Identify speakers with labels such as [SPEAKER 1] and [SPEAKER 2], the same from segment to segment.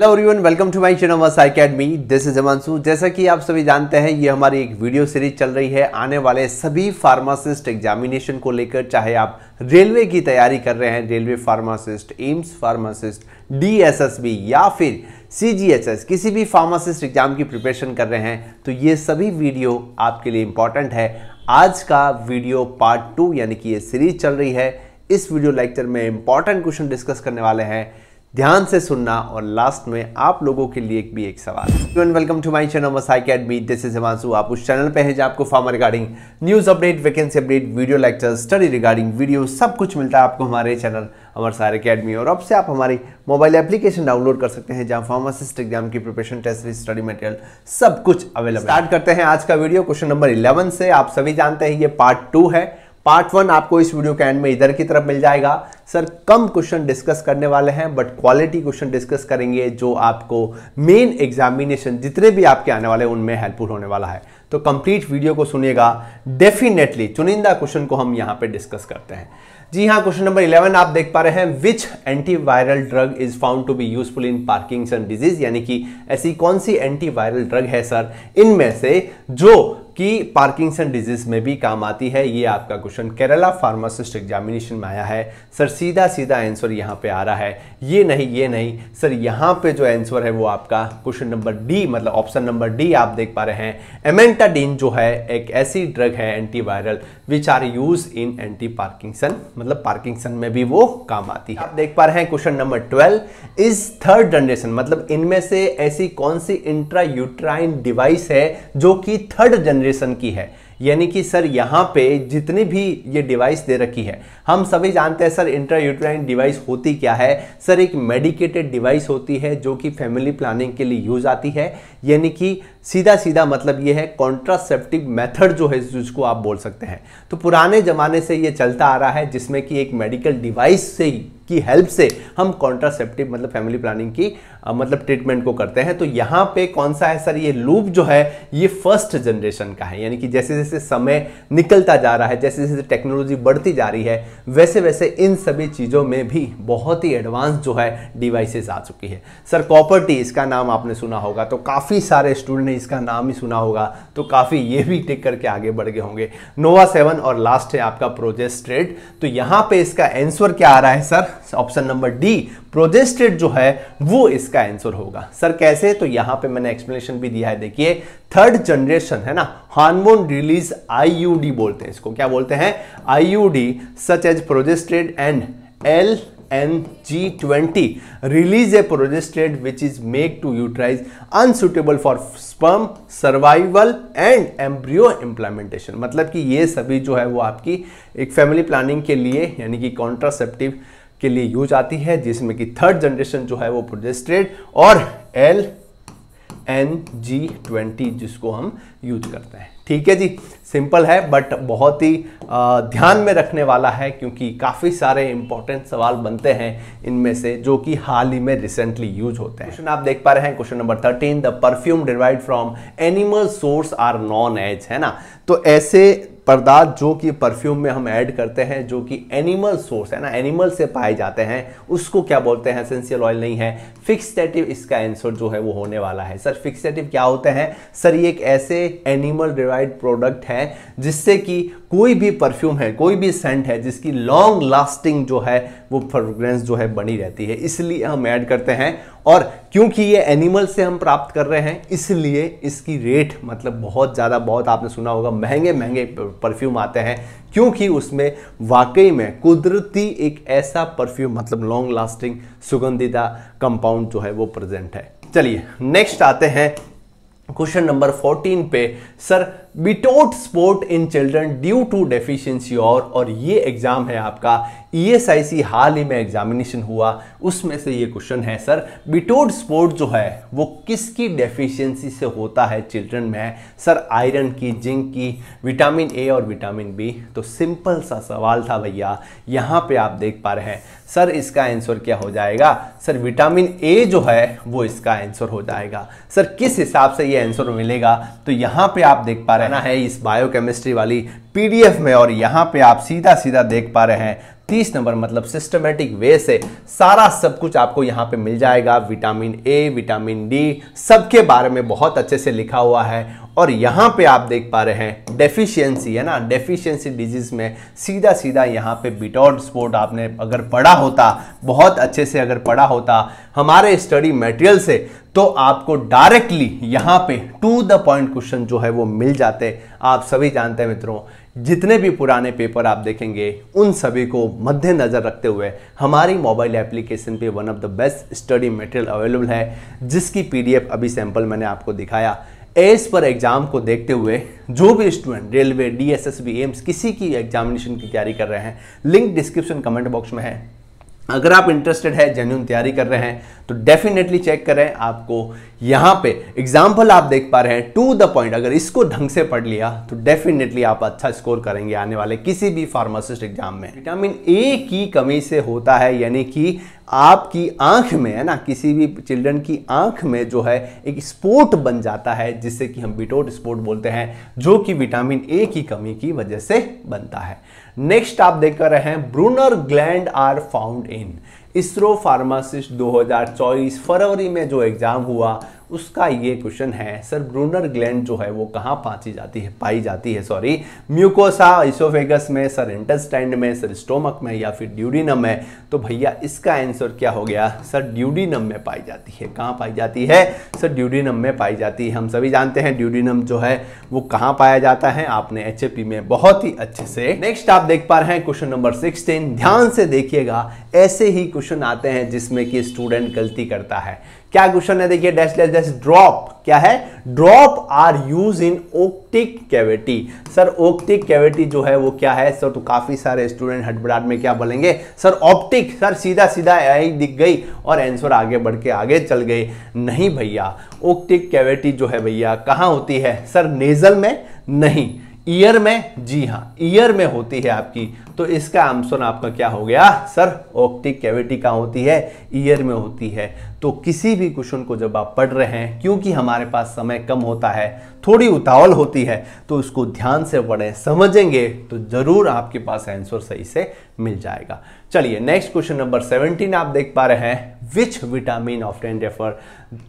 [SPEAKER 1] hello everyone welcome to my channel वस academy this is Himanshu जैसा कि आप सभी जानते हैं ये हमारी एक वीडियो सीरीज चल रही है आने वाले सभी फार्मासिस्ट एग्जामिनेशन को लेकर चाहे आप रेलवे की तैयारी कर रहे हैं railway pharmacist AIIMS pharmacist DSSB या फिर सीजीएचएस किसी भी फार्मासिस्ट एग्जाम की प्रिपरेशन कर रहे हैं तो ये सभी वीडियो आपके लिए इंपॉर्टेंट है आज का वीडियो पार्ट टू यानी कि ये सीरीज चल रही है इस वीडियो लेक्चर में इंपॉर्टेंट क्वेश्चन डिस्कस करने वाले हैं ध्यान से सुनना और लास्ट में आप लोगों के लिए भी एक सवाल welcome to my channel Masai academy this is Himanshu आप उस चैनल पे हैं जहाँ आपको pharma regarding news update vacancy update video lecture study regarding video सब कुछ मिलता है आपको हमारे चैनल अमर सार अकेडमी और अब से आप हमारी मोबाइल एप्लीकेशन डाउनलोड कर सकते हैं जहाँ फार्मासिस्ट एग्जाम की प्रिपरेशन टेस्ट स्टडी मटेरियल सब कुछ अवेलेबल स्टार्ट करते हैं आज का वीडियो क्वेश्चन नंबर इलेवन से आप सभी जानते हैं ये पार्ट टू है पार्ट वन आपको इस वीडियो के एंड में इधर की तरफ मिल जाएगा सर कम क्वेश्चन डिस्कस करने वाले हैं बट क्वालिटी क्वेश्चन डिस्कस करेंगे जो आपको मेन एग्जामिनेशन जितने भी आपके आने वाले उनमें हेल्पफुल होने वाला है तो कंप्लीट वीडियो को सुनिएगा डेफिनेटली चुनिंदा क्वेश्चन को हम यहाँ पे डिस्कस करते हैं जी हाँ क्वेश्चन नंबर 11 आप देख पा रहे हैं which antiviral drug is found to be useful in Parkinson disease यानी कि ऐसी कौन सी एंटीवायरल ड्रग है सर इनमें से जो कि पार्किंसन डिजीज़ में भी काम आती है ये आपका क्वेश्चन केरला फार्मासिस्ट एग्जामिनेशन में आया है सर सीधा सीधा आंसर यहाँ पे आ रहा है ये नहीं ये नहीं सर यहाँ पे जो आंसर है वो आपका क्वेश्चन नंबर डी मतलब ऑप्शन नंबर डी आप देख पा रहे हैं एमेंटाडीन जो है एक ऐसी ड्रग है antiviral which are use in anti Parkinson मतलब पार्किंगसन में भी वो काम आती है आप देख पा रहे हैं question number twelve is third generation मतलब इनमें से ऐसी कौन सी इंट्रा यूट्राइन डिवाइस है जो कि थर्ड जनरेशन की है यानी कि सर यहाँ पे जितनी भी ये डिवाइस दे रखी है हम सभी जानते हैं सर इंट्रा यूट्राइन डिवाइस होती क्या है सर एक मेडिकेटेड डिवाइस होती है जो कि फैमिली प्लानिंग के लिए यूज आती है यानी कि सीधा सीधा मतलब ये है कॉन्ट्रासेप्टिव मेथड जो है जिसको आप बोल सकते हैं तो पुराने ज़माने से ये चलता आ रहा है जिसमें कि एक मेडिकल डिवाइस से की हेल्प से हम कॉन्ट्रासेप्टिव मतलब फैमिली प्लानिंग की आ, मतलब ट्रीटमेंट को करते हैं तो यहाँ पे कौन सा है सर ये लूप जो है ये फर्स्ट जनरेशन का है यानी कि जैसे जैसे समय निकलता जा रहा है जैसे जैसे टेक्नोलॉजी बढ़ती जा रही है वैसे वैसे इन सभी चीज़ों में भी बहुत ही एडवांस जो है डिवाइसेस आ चुकी है सर कॉपर्टी इसका नाम आपने सुना होगा तो काफ़ी सारे स्टूडेंट इसका नाम ही सुना होगा तो काफ़ी ये भी टिक करके आगे बढ़ गए होंगे नोवा सेवन और लास्ट है आपका प्रोजेस्ट्रेट तो यहाँ पे इसका आंसर क्या आ रहा है sir option number D Progestasert जो है वो इसका आंसर होगा सर कैसे तो यहाँ पे मैंने एक्सप्लेनेशन भी दिया है देखिए थर्ड जनरेशन है ना हार्मोन रिलीज आई बोलते हैं इसको क्या बोलते हैं I such as Progestasert and L N G twenty release a progestin which is make to utilize unsuitable for sperm survival and embryo implantation मतलब कि ये सभी जो है वो आपकी एक फैमिली प्लानिंग के लिए यानी कि कॉन्ट्रासेप्टिव के लिए यूज आती है जिसमें कि थर्ड जनरेशन जो है वो प्रोजेस्टेड और एल एन जी ट्वेंटी जिसको हम यूज करते हैं ठीक है जी सिंपल है बट बहुत ही ध्यान में रखने वाला है क्योंकि काफ़ी सारे इंपॉर्टेंट सवाल बनते हैं इनमें से जो कि हाल ही में रिसेंटली यूज होते हैं क्वेश्चन आप देख पा रहे हैं question number thirteen the perfume derive from animal source are known as है ना तो ऐसे पदार्थ जो कि परफ्यूम में हम ऐड करते हैं जो कि एनिमल सोर्स है ना एनिमल से पाए जाते हैं उसको क्या बोलते हैं एसेंशियल ऑयल नहीं है फिक्सटेटिव इसका आंसर जो है वो होने वाला है सर फिक्सटेटिव क्या होते हैं सर ये एक ऐसे एनिमल डिवाइड प्रोडक्ट है जिससे कि कोई भी परफ्यूम है कोई भी सेंट है जिसकी लॉन्ग लास्टिंग जो है वो फ्रेग्रेंस जो है बनी रहती है इसलिए हम ऐड करते हैं और क्योंकि ये एनिमल से हम प्राप्त कर रहे हैं इसलिए इसकी रेट मतलब बहुत ज़्यादा बहुत आपने सुना होगा महंगे महंगे परफ्यूम आते हैं क्योंकि उसमें वाकई में कुदरती एक ऐसा परफ्यूम मतलब लॉन्ग लास्टिंग सुगंधिता कंपाउंड जो है वो प्रेजेंट है चलिए नेक्स्ट आते हैं क्वेश्चन नंबर 14 पे sir Bitot spot in children due to deficiency और और ये एग्ज़ाम है आपका ईएसआईसी e हाल ही में एग्जामिनेशन हुआ उसमें से ये क्वेश्चन है सर बिटोट स्पोर्ट जो है वो किसकी डेफिशिएंसी से होता है चिल्ड्रन में सर आयरन की जिंक की विटामिन ए और विटामिन बी तो सिंपल सा सवाल था भैया यहाँ पे आप देख पा रहे हैं सर इसका आंसर क्या हो जाएगा सर विटामिन ए जो है वो इसका आंसर हो जाएगा सर किस हिसाब से ये आंसर मिलेगा तो यहाँ पे आप देख पा रहे रहना है इस बायोकेमिस्ट्री वाली पीडीएफ में और यहाँ पे आप सीधा सीधा देख पा रहे हैं तीस नंबर मतलब सिस्टमेटिक वे से सारा सब कुछ आपको यहाँ पे मिल जाएगा विटामिन ए विटामिन डी सबके बारे में बहुत अच्छे से लिखा हुआ है और यहाँ पे आप देख पा रहे हैं डेफिशिएंसी है ना डेफिशिएंसी डिजीज़ में सीधा सीधा यहाँ पे बिटॉड स्पोर्ट आपने अगर पढ़ा होता बहुत अच्छे से अगर पढ़ा होता हमारे स्टडी मटेरियल से तो आपको डायरेक्टली यहां पे टू द पॉइंट क्वेश्चन जो है वो मिल जाते आप सभी जानते हैं मित्रों जितने भी पुराने पेपर आप देखेंगे उन सभी को मद्देनज़र रखते हुए हमारी मोबाइल एप्लीकेशन पे one of the best study material available है जिसकी पीडीएफ अभी सैंपल मैंने आपको दिखाया एस पर एग्जाम को देखते हुए जो भी स्टूडेंट रेलवे डी एम्स किसी की एग्जामिनेशन की तैयारी कर रहे हैं लिंक डिस्क्रिप्शन कमेंट बॉक्स में है अगर आप इंटरेस्टेड है जेन्यून तैयारी कर रहे हैं तो डेफिनेटली चेक करें आपको यहाँ पे एग्जाम्पल आप देख पा रहे हैं टू द पॉइंट अगर इसको ढंग से पढ़ लिया तो डेफिनेटली आप अच्छा स्कोर करेंगे आने वाले किसी भी फार्मासिस्ट एग्जाम में विटामिन ए की कमी से होता है यानी कि आपकी आंख में है ना किसी भी चिल्ड्रन की आंख में जो है एक स्पोर्ट बन जाता है जिससे कि हम बिटोट स्पोर्ट बोलते हैं जो कि विटामिन ए की कमी की वजह से बनता है नेक्स्ट आप देख रहे हैं Brunner gland are found in ISRO pharmacist 2024 फरवरी में जो एग्जाम हुआ उसका ये क्वेश्चन है सर ब्रूनर ग्लैंड जो है वो कहाँ पाची जाती है पाई जाती है सॉरी म्यूकोसा इसोफेगस में सर इंटेस्टाइन में सर स्टोमक में या फिर ड्यूडिनम में तो भैया इसका आंसर क्या हो गया सर ड्यूडिनम में पाई जाती है कहाँ पाई जाती है सर ड्यूडिनम में पाई जाती है हम सभी जानते हैं ड्यूडिनम जो है वो कहाँ पाया जाता है आपने एच में बहुत ही अच्छे से नेक्स्ट आप देख पा रहे हैं क्वेश्चन नंबर सिक्सटीन ध्यान से देखिएगा ऐसे ही क्वेश्चन आते हैं जिसमें कि स्टूडेंट गलती करता है क्या क्वेश्चन है देखिए डैश डैश डैश ड्रॉप क्या है drop are use in otic cavity sir otic cavity जो है वो क्या है सर तो काफी सारे स्टूडेंट हटबड़ाट में क्या बोलेंगे सर ऑप्टिक सर सीधा सीधा आई दिख गई और आंसर आगे बढ़ के आगे चल गए नहीं भैया ओक्टिक कैविटी जो है भैया कहाँ होती है सर नेजल में नहीं ईयर में जी हाँ ईयर में होती है आपकी तो इसका आंसर आपका क्या हो गया सर ऑप्टिक कैविटी कहाँ होती है ईयर में होती है तो किसी भी क्वेश्चन को जब आप पढ़ रहे हैं क्योंकि हमारे पास समय कम होता है थोड़ी उतावल होती है तो उसको ध्यान से पढ़ें समझेंगे तो ज़रूर आपके पास आंसर सही से मिल जाएगा चलिए नेक्स्ट क्वेश्चन नंबर सेवनटीन आप देख पा रहे हैं which vitamin often refer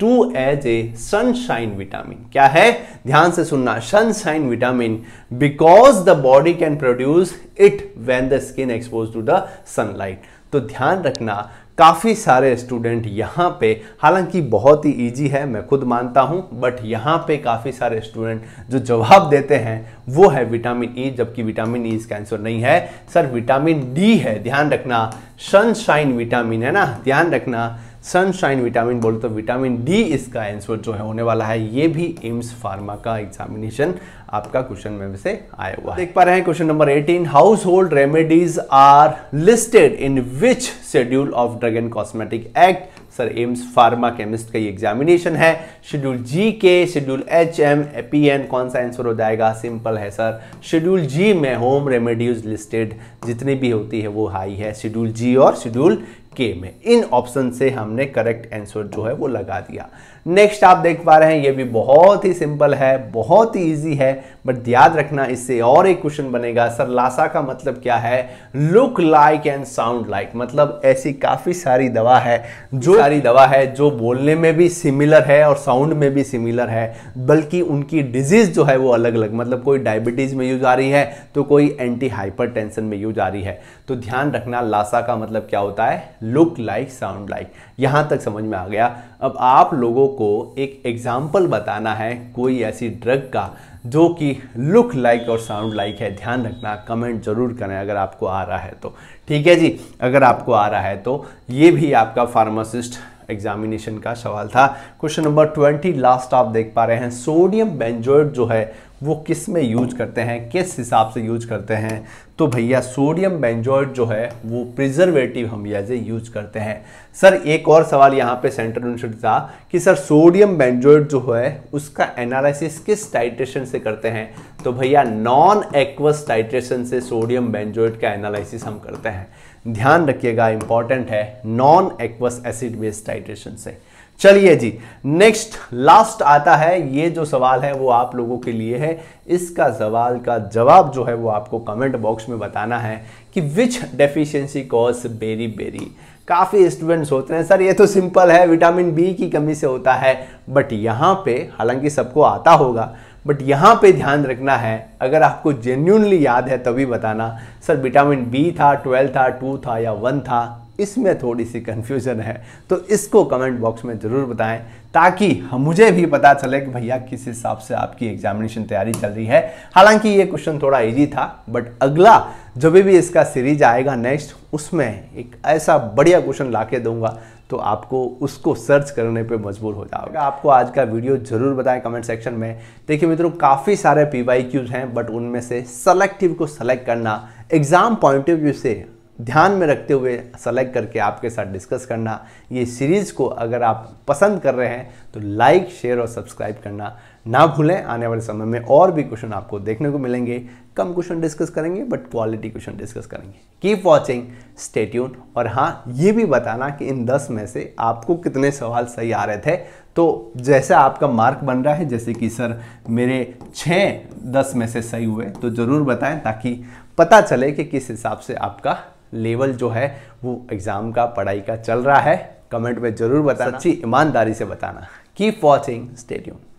[SPEAKER 1] to as a sunshine vitamin क्या है ध्यान से सुनना sunshine vitamin because the body can produce it when the skin expose to the sunlight तो ध्यान रखना काफ़ी सारे स्टूडेंट यहाँ पे हालांकि बहुत ही इजी है मैं खुद मानता हूँ बट यहाँ पे काफ़ी सारे स्टूडेंट जो जवाब देते हैं वो है विटामिन ई e, जबकि विटामिन ई e इसका आंसर नहीं है सर विटामिन डी है ध्यान रखना सनशाइन विटामिन है ना ध्यान रखना सनशाइन विटामिन बोलो तो विटामिन डी इसका आंसर जो है होने वाला है ये भी एम्स फार्मा का एग्जामिनेशन आपका क्वेश्चन में से आया हुआ देख पा रहे हैं question number 18 household remedies are listed in which schedule of drug and cosmetic act sir AIIMS pharma chemist का ये एग्जामिनेशन है शेड्यूल जी के schedule H M P N कौन सा आंसर हो जाएगा सिंपल है सर शेड्यूल जी में होम रेमेडीज लिस्टेड जितनी भी होती है वो हाई है शेड्यूल जी और शेड्यूल के में इन ऑप्शन से हमने करेक्ट आंसर जो है वो लगा दिया नेक्स्ट आप देख पा रहे हैं ये भी बहुत ही सिंपल है बहुत ही इजी है बट याद रखना इससे और एक क्वेश्चन बनेगा सर लासा का मतलब क्या है look like and sound like मतलब ऐसी काफ़ी सारी दवा है जो सारी दवा है जो बोलने में भी सिमिलर है और साउंड में भी सिमिलर है बल्कि उनकी डिजीज़ जो है वो अलग अलग मतलब कोई डायबिटीज़ में यूज आ रही है तो कोई एंटी हाइपर में यूज आ रही है तो ध्यान रखना लासा का मतलब क्या होता है लुक लाइक साउंड लाइक यहाँ तक समझ में आ गया अब आप लोगों को एक एग्जाम्पल बताना है कोई ऐसी ड्रग का जो कि लुक लाइक और साउंड लाइक है ध्यान रखना कमेंट जरूर करें अगर आपको आ रहा है तो ठीक है जी अगर आपको आ रहा है तो ये भी आपका फार्मासिस्ट एग्जामिनेशन का सवाल था क्वेश्चन नंबर ट्वेंटी लास्ट आप देख पा रहे हैं सोडियम बेंजोइड जो है वो किस में यूज करते हैं किस हिसाब से यूज करते हैं तो भैया सोडियम बेंजोइट जो है वो प्रिजर्वेटिव हम एज ए यूज करते हैं सर एक और सवाल यहाँ पे सेंटर यूनिवर्सिटी था कि सर सोडियम बेंजोइट जो है उसका एनालिसिस किस टाइट्रेशन से करते हैं तो भैया नॉन एक्वस टाइट्रेशन से सोडियम बेंजोइट का एनालिसिस हम करते हैं ध्यान रखिएगा इंपॉर्टेंट है non aqueous acid based titration से चलिए जी नेक्स्ट लास्ट आता है ये जो सवाल है वो आप लोगों के लिए है इसका सवाल का जवाब जो है वो आपको कमेंट बॉक्स में बताना है कि which deficiency cause beri beri काफ़ी स्टूडेंट्स होते हैं सर ये तो सिंपल है विटामिन बी की कमी से होता है बट यहाँ पे हालांकि सबको आता होगा बट यहाँ पे ध्यान रखना है अगर आपको जेन्यूनली याद है तभी बताना सर विटामिन बी था ट्वेल्व था टू था या वन था इसमें थोड़ी सी कन्फ्यूज़न है तो इसको कमेंट बॉक्स में ज़रूर बताएं ताकि हम मुझे भी पता चले कि भैया किस हिसाब से आपकी एग्जामिनेशन तैयारी चल रही है हालांकि ये क्वेश्चन थोड़ा इजी था बट अगला जब भी इसका सीरीज आएगा नेक्स्ट उसमें एक ऐसा बढ़िया क्वेश्चन ला के दूंगा तो आपको उसको सर्च करने पे मजबूर हो जाओगे आपको आज का वीडियो ज़रूर बताएं कमेंट सेक्शन में देखिए मित्रों काफ़ी सारे पी हैं बट उनमें से सेलेक्टिव को सेलेक्ट करना एग्ज़ाम पॉइंट ऑफ व्यू से ध्यान में रखते हुए सेलेक्ट करके आपके साथ डिस्कस करना ये सीरीज़ को अगर आप पसंद कर रहे हैं तो लाइक शेयर और सब्सक्राइब करना ना भूलें आने वाले समय में और भी क्वेश्चन आपको देखने को मिलेंगे कम क्वेश्चन डिस्कस करेंगे बट क्वालिटी क्वेश्चन डिस्कस करेंगे कीप वॉचिंग स्टेट्यून और हाँ ये भी बताना कि इन दस में से आपको कितने सवाल सही आ रहे थे तो जैसा आपका मार्क बन रहा है जैसे कि सर मेरे छः दस में से सही हुए तो ज़रूर बताएं ताकि पता चले कि किस हिसाब से आपका लेवल जो है वो एग्ज़ाम का पढ़ाई का चल रहा है कमेंट में ज़रूर बताना अच्छी ईमानदारी से बताना कीप वॉचिंग स्टेडियम